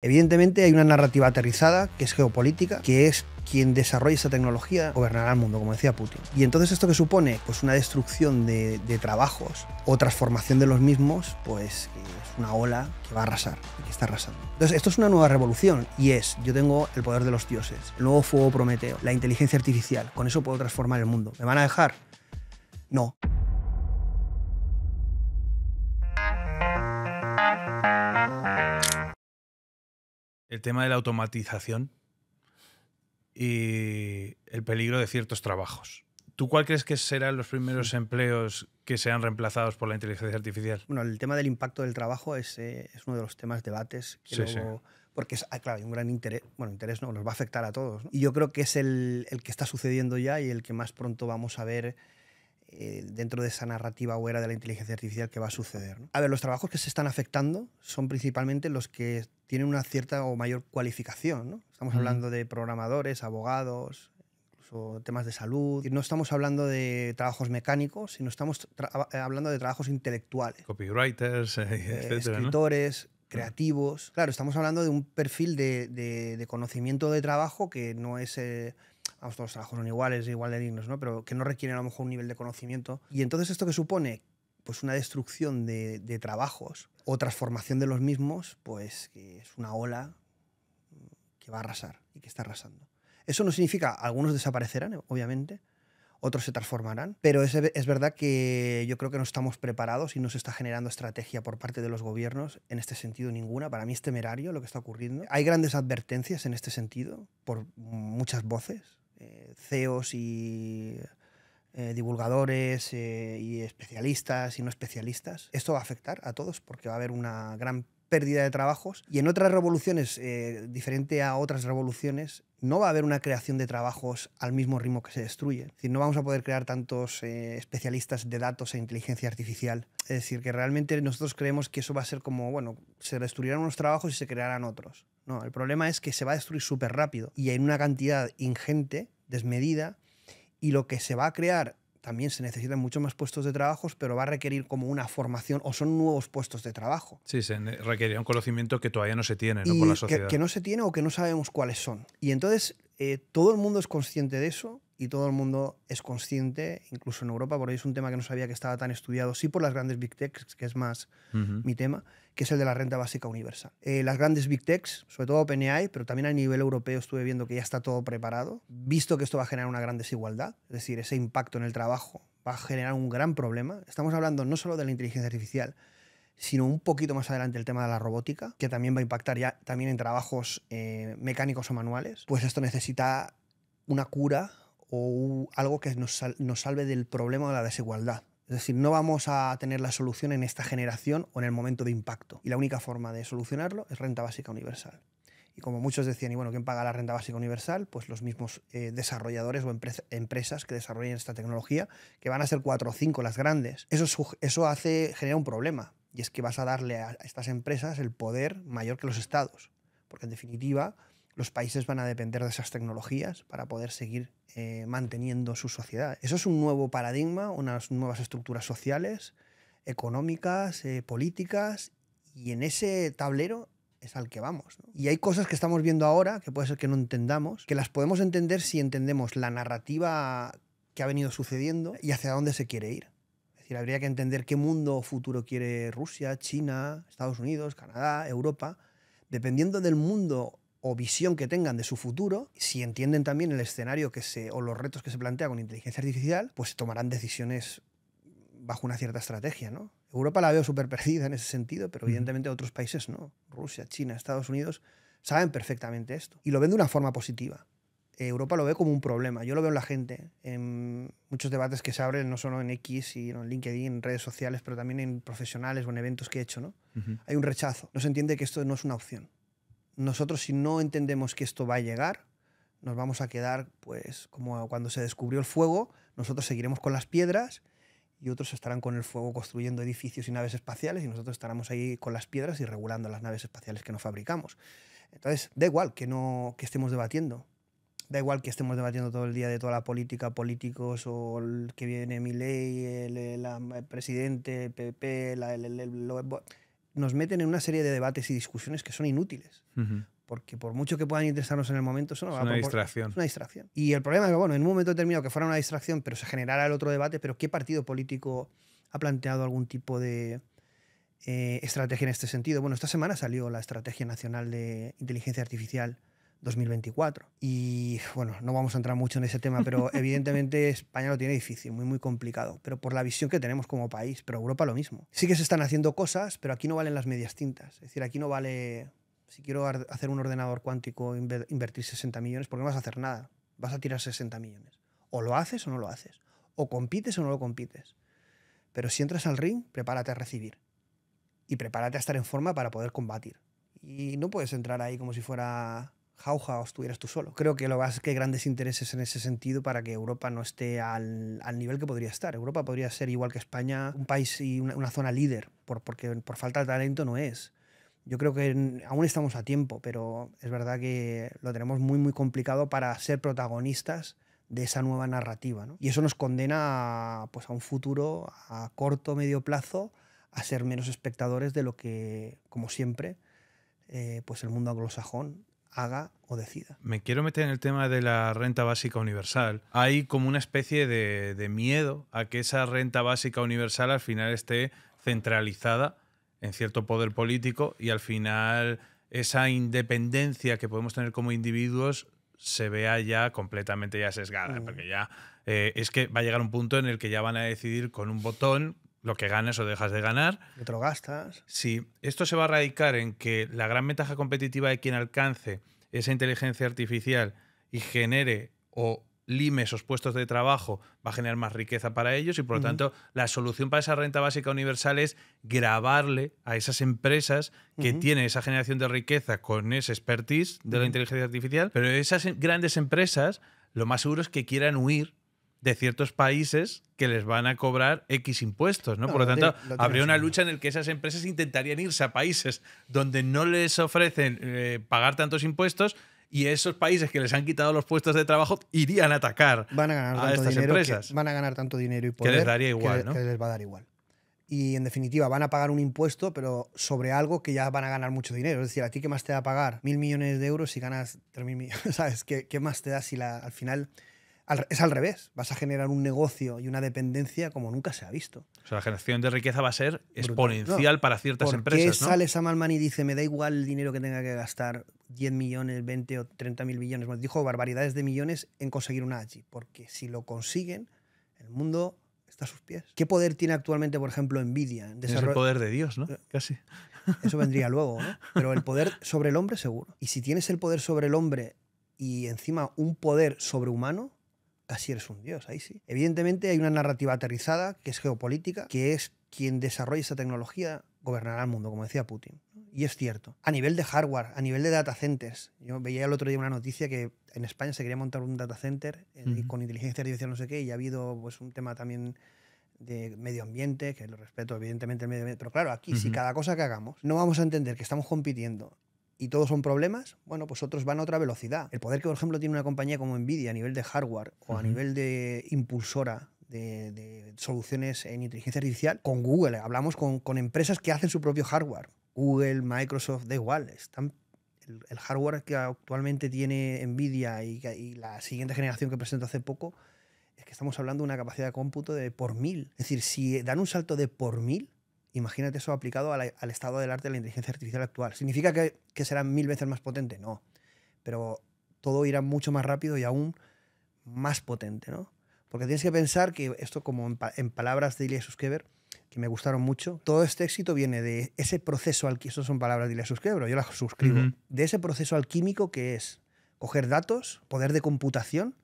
Evidentemente hay una narrativa aterrizada, que es geopolítica, que es quien desarrolla esa tecnología gobernará el mundo, como decía Putin. Y entonces esto que supone pues una destrucción de, de trabajos o transformación de los mismos, pues es una ola que va a arrasar, que está arrasando. Entonces esto es una nueva revolución y es, yo tengo el poder de los dioses, el nuevo fuego prometeo, la inteligencia artificial, con eso puedo transformar el mundo. ¿Me van a dejar? No. el tema de la automatización y el peligro de ciertos trabajos. ¿Tú cuál crees que serán los primeros empleos que sean reemplazados por la inteligencia artificial? Bueno, el tema del impacto del trabajo es, eh, uno de los temas debates que Porque, es, ah, claro, hay un gran interés, bueno, interés no, nos va a afectar a todos. Y yo creo que es el, el que está sucediendo ya y el que más pronto vamos a ver eh, dentro de esa narrativa o era de la inteligencia artificial que va a suceder. A ver, los trabajos que se están afectando son principalmente los que tienen una cierta o mayor cualificación. Estamos hablando de programadores, abogados, incluso temas de salud. No estamos hablando de trabajos mecánicos, sino estamos eh, hablando de trabajos intelectuales. Copywriters, eh, escritores, creativos. Claro, estamos hablando de un perfil de, conocimiento de trabajo que no es todos los trabajos son iguales, igual de dignos, ¿no? Pero que no requieren a lo mejor un nivel de conocimiento. Y entonces esto que supone pues una destrucción de, trabajos o transformación de los mismos, pues que es una ola que va a arrasar y que está arrasando. Eso no significa, algunos desaparecerán, obviamente, otros se transformarán. Pero es, es, verdad que yo creo que no estamos preparados y no se está generando estrategia por parte de los gobiernos en este sentido ninguna. Para mí es temerario lo que está ocurriendo. Hay grandes advertencias en este sentido por muchas voces. Eh, CEOs y eh, divulgadores eh, y especialistas y no especialistas. Esto va a afectar a todos porque va a haber una gran pérdida de trabajos y en otras revoluciones, diferente a otras revoluciones, no va a haber una creación de trabajos al mismo ritmo que se destruye. Es no vamos a poder crear tantos especialistas de datos e inteligencia artificial. Es decir, que realmente nosotros creemos que eso va a ser como, bueno, se destruirán unos trabajos y se crearán otros. No, el problema es que se va a destruir súper rápido y en una cantidad ingente desmedida y lo que se va a crear también se necesitan muchos más puestos de trabajo, pero va a requerir como una formación o son nuevos puestos de trabajo. Sí, se requería un conocimiento que todavía no se tiene ¿no? la sociedad. Que, no se tiene o que no sabemos cuáles son. Y entonces eh, todo el mundo es consciente de eso y todo el mundo es consciente, incluso en Europa, por ahí es un tema que no sabía que estaba tan estudiado, sí por las grandes big techs, que es más mi tema, que es el de la renta básica universal. Eh, las grandes big techs, sobre todo OpenAI, pero también a nivel europeo estuve viendo que ya está todo preparado, visto que esto va a generar una gran desigualdad, es decir, ese impacto en el trabajo va a generar un gran problema. Estamos hablando no solo de la inteligencia artificial, sino un poquito más adelante el tema de la robótica, que también va a impactar ya también en trabajos eh, mecánicos o manuales, pues esto necesita una cura o algo que nos, salve del problema de la desigualdad. Es decir, no vamos a tener la solución en esta generación o en el momento de impacto. Y la única forma de solucionarlo es renta básica universal. Y como muchos decían, ¿y bueno, quién paga la renta básica universal? Pues los mismos eh, desarrolladores o empresas que desarrollen esta tecnología, que van a ser cuatro o cinco las grandes. Eso, eso hace, genera un problema, y es que vas a darle a estas empresas el poder mayor que los estados, porque en definitiva los países van a depender de esas tecnologías para poder seguir eh, manteniendo su sociedad. Eso es un nuevo paradigma, unas nuevas estructuras sociales, económicas, eh, políticas, y en ese tablero es al que vamos. Y hay cosas que estamos viendo ahora, que puede ser que no entendamos, que las podemos entender si entendemos la narrativa que ha venido sucediendo y hacia dónde se quiere ir. Es decir, habría que entender qué mundo futuro quiere Rusia, China, Estados Unidos, Canadá, Europa. Dependiendo del mundo o visión que tengan de su futuro, si entienden también el escenario que se, o los retos que se plantea con inteligencia artificial, pues tomarán decisiones bajo una cierta estrategia, ¿no? Europa la veo súper perdida en ese sentido, pero evidentemente otros países no. Rusia, China, Estados Unidos saben perfectamente esto y lo ven de una forma positiva. Europa lo ve como un problema. Yo lo veo en la gente, en muchos debates que se abren, no solo en X, sino en LinkedIn, en redes sociales, pero también en profesionales o en eventos que he hecho. ¿no? Hay un rechazo. No se entiende que esto no es una opción nosotros si no entendemos que esto va a llegar, nos vamos a quedar, pues, como cuando se descubrió el fuego, nosotros seguiremos con las piedras y otros estarán con el fuego construyendo edificios y naves espaciales y nosotros estaremos ahí con las piedras y regulando las naves espaciales que nos fabricamos. Entonces, da igual que no que estemos debatiendo. Da igual que estemos debatiendo todo el día de toda la política, políticos o que viene mi ley, el, presidente, el PP, el, nos meten en una serie de debates y discusiones que son inútiles. Porque por mucho que puedan interesarnos en el momento, eso no es va una distracción. una distracción. Y el problema es que, bueno, en un momento determinado que fuera una distracción, pero se generara el otro debate, pero ¿qué partido político ha planteado algún tipo de, eh, estrategia en este sentido. Bueno, esta semana salió la Estrategia Nacional de Inteligencia Artificial 2024. Y bueno, no vamos a entrar mucho en ese tema, pero evidentemente España lo tiene difícil, muy, muy complicado, pero por la visión que tenemos como país, pero Europa lo mismo. Sí que se están haciendo cosas, pero aquí no valen las medias tintas. Es decir, aquí no vale, si quiero hacer un ordenador cuántico, invertir 60 millones, porque no vas a hacer nada, vas a tirar 60 millones. O lo haces o no lo haces, o compites o no lo compites. Pero si entras al ring, prepárate a recibir y prepárate a estar en forma para poder combatir. Y no puedes entrar ahí como si fuera jauja o estuvieras tú solo. Creo que lo vas que hay grandes intereses en ese sentido para que Europa no esté al, al nivel que podría estar. Europa podría ser igual que España, un país y una, zona líder, porque por falta de talento no es. Yo creo que aún estamos a tiempo, pero es verdad que lo tenemos muy, muy complicado para ser protagonistas de esa nueva narrativa. ¿no? Y eso nos condena a, pues, a un futuro a corto, medio plazo, a ser menos espectadores de lo que, como siempre, eh, pues el mundo anglosajón haga o decida. Me quiero meter en el tema de la renta básica universal. Hay como una especie de, miedo a que esa renta básica universal al final esté centralizada en cierto poder político y al final esa independencia que podemos tener como individuos se vea ya completamente ya sesgada, mm. porque ya eh, es que va a llegar un punto en el que ya van a decidir con un botón lo que ganes o dejas de ganar. Que gastas. Sí, esto se va a radicar en que la gran ventaja competitiva de quien alcance esa inteligencia artificial y genere o lime esos puestos de trabajo va a generar más riqueza para ellos y por lo tanto la solución para esa renta básica universal es grabarle a esas empresas que tienen esa generación de riqueza con ese expertise de la inteligencia artificial, pero esas grandes empresas lo más seguro es que quieran huir de ciertos países que les van a cobrar X impuestos, ¿no? Por lo tanto, habría una lucha en la que esas empresas intentarían irse a países donde no les ofrecen eh, pagar tantos impuestos y esos países que les han quitado los puestos de trabajo irían a atacar van a, ganar estas empresas. van a ganar tanto dinero y poder que les igual, ¿no? que les va a dar igual. Y en definitiva, van a pagar un impuesto, pero sobre algo que ya van a ganar mucho dinero. Es decir, ¿a ti qué más te da pagar? Mil millones de euros si ganas tres mil millones. ¿Sabes? ¿Qué, más te da si al final es al revés. Vas a generar un negocio y una dependencia como nunca se ha visto. O sea, la generación de riqueza va a ser exponencial para ciertas empresas. ¿Por qué sale Samalman y dice, me da igual el dinero que tenga que gastar, 10 millones, 20 o 30 mil millones? me dijo barbaridades de millones en conseguir una AGI, porque si lo consiguen, el mundo está a sus pies. ¿Qué poder tiene actualmente, por ejemplo, Nvidia? Es el poder de Dios, ¿no? Eh, Casi. Eso vendría luego, ¿no? Pero el poder sobre el hombre, seguro. Y si tienes el poder sobre el hombre y encima un poder sobrehumano, así eres un dios, ahí sí. Evidentemente hay una narrativa aterrizada que es geopolítica, que es quien desarrolla esa tecnología gobernará el mundo, como decía Putin. Y es cierto. A nivel de hardware, a nivel de data centers, yo veía el otro día una noticia que en España se quería montar un data center eh, con inteligencia artificial, no sé qué, y ha habido pues, un tema también de medio ambiente, que lo respeto evidentemente el medio ambiente, pero claro, aquí si cada cosa que hagamos no vamos a entender que estamos compitiendo y todos son problemas, bueno, pues otros van a otra velocidad. El poder que, por ejemplo, tiene una compañía como Nvidia a nivel de hardware o a nivel de impulsora de, soluciones en inteligencia artificial, con Google, hablamos con, empresas que hacen su propio hardware. Google, Microsoft, da igual, están, el, hardware que actualmente tiene Nvidia y, la siguiente generación que presentó hace poco, es que estamos hablando de una capacidad de cómputo de por mil. Es decir, si dan un salto de por mil, Imagínate eso aplicado al estado del arte de la inteligencia artificial actual. ¿Significa que, que, será mil veces más potente? No. Pero todo irá mucho más rápido y aún más potente, ¿no? Porque tienes que pensar que esto, como en, palabras de Ilya Suskever, que me gustaron mucho, todo este éxito viene de ese proceso alquímico, eso son palabras de Ilya yo las suscribo, de ese proceso alquímico que es coger datos, poder de computación,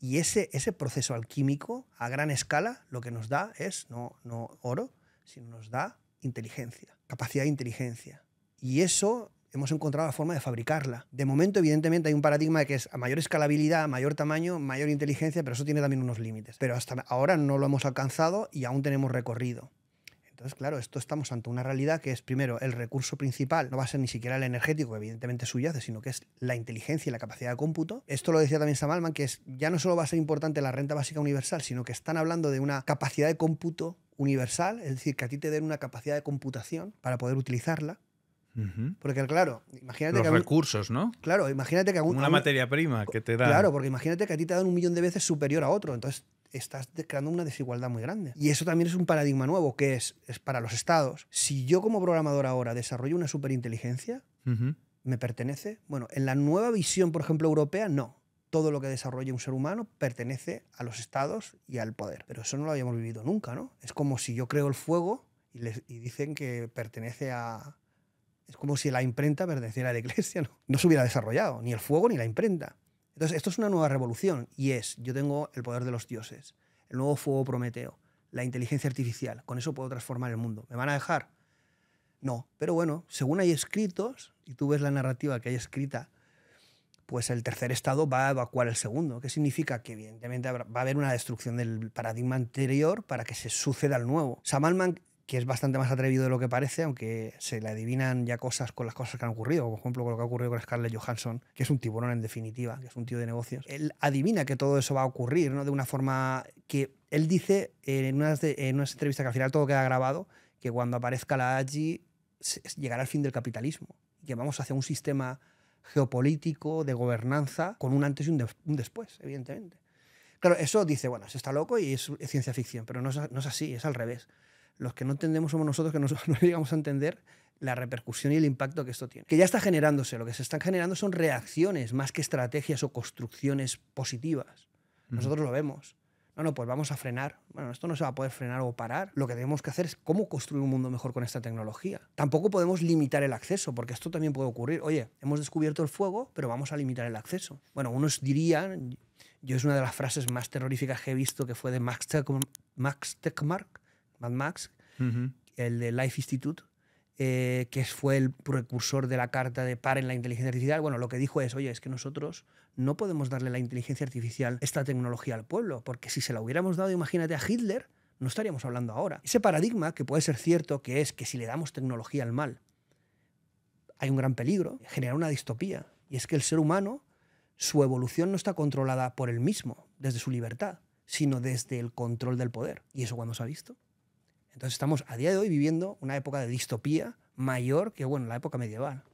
y ese, ese proceso alquímico a gran escala lo que nos da es no, no oro, sino nos da inteligencia, capacidad de inteligencia. Y eso hemos encontrado la forma de fabricarla. De momento, evidentemente, hay un paradigma de que es a mayor escalabilidad, mayor tamaño, mayor inteligencia, pero eso tiene también unos límites. Pero hasta ahora no lo hemos alcanzado y aún tenemos recorrido. Entonces, claro, esto estamos ante una realidad que es, primero, el recurso principal no va a ser ni siquiera el energético, evidentemente subyace, sino que es la inteligencia y la capacidad de cómputo. Esto lo decía también Samalman, que es, ya no solo va a ser importante la renta básica universal, sino que están hablando de una capacidad de cómputo universal, es decir, que a ti te den una capacidad de computación para poder utilizarla. Porque claro, imagínate que... Los recursos, ¿no? Claro, imagínate que... una materia prima que te da... Claro, porque imagínate que a ti te dan un millón de veces superior a otro. Entonces estás creando una desigualdad muy grande. Y eso también es un paradigma nuevo, que es, para los estados. Si yo como programador ahora desarrollo una superinteligencia, ¿me pertenece? Bueno, en la nueva visión, por ejemplo, europea, no. Todo lo que desarrolle un ser humano pertenece a los estados y al poder. Pero eso no lo habíamos vivido nunca, ¿no? Es como si yo creo el fuego y, les, y dicen que pertenece a... Es como si la imprenta perteneciera a la iglesia, ¿no? No se hubiera desarrollado, ni el fuego ni la imprenta. Entonces, esto es una nueva revolución y es, yo tengo el poder de los dioses, el nuevo fuego prometeo, la inteligencia artificial, con eso puedo transformar el mundo. ¿Me van a dejar? No, pero bueno, según hay escritos, y tú ves la narrativa que hay escrita, pues el tercer estado va a evacuar el segundo, que significa que evidentemente va a haber una destrucción del paradigma anterior para que se suceda el nuevo. Samalman que es bastante más atrevido de lo que parece, aunque se le adivinan ya cosas con las cosas que han ocurrido, por ejemplo, con lo que ha ocurrido con Scarlett Johansson, que es un tiburón en definitiva, que es un tío de negocios. Él adivina que todo eso va a ocurrir, ¿no? De una forma que él dice en unas, entrevista en entrevistas que al final todo queda grabado, que cuando aparezca la AGI llegará el fin del capitalismo, que vamos hacia un sistema geopolítico, de gobernanza, con un antes y un, después, evidentemente. Claro, eso dice, bueno, se está loco y es, ciencia ficción, pero no es, no es así, es al revés. Los que no entendemos somos nosotros que no, no llegamos a entender la repercusión y el impacto que esto tiene. Que ya está generándose, lo que se están generando son reacciones más que estrategias o construcciones positivas. Nosotros lo vemos. No, no, pues vamos a frenar. Bueno, esto no se va a poder frenar o parar. Lo que tenemos que hacer es cómo construir un mundo mejor con esta tecnología. Tampoco podemos limitar el acceso, porque esto también puede ocurrir. Oye, hemos descubierto el fuego, pero vamos a limitar el acceso. Bueno, unos dirían, yo es una de las frases más terroríficas que he visto, que fue de Max, Max Techmark, Mad Max, el de Life Institute, eh, que fue el precursor de la carta de PAR en la inteligencia artificial, bueno, lo que dijo es, oye, es que nosotros no podemos darle la inteligencia artificial, esta tecnología al pueblo, porque si se la hubiéramos dado, imagínate a Hitler, no estaríamos hablando ahora. Ese paradigma, que puede ser cierto, que es que si le damos tecnología al mal, hay un gran peligro, genera una distopía, y es que el ser humano, su evolución no está controlada por él mismo, desde su libertad, sino desde el control del poder. ¿Y eso cuando se ha visto? Entonces estamos a día de hoy viviendo una época de distopía mayor que bueno, la época medieval.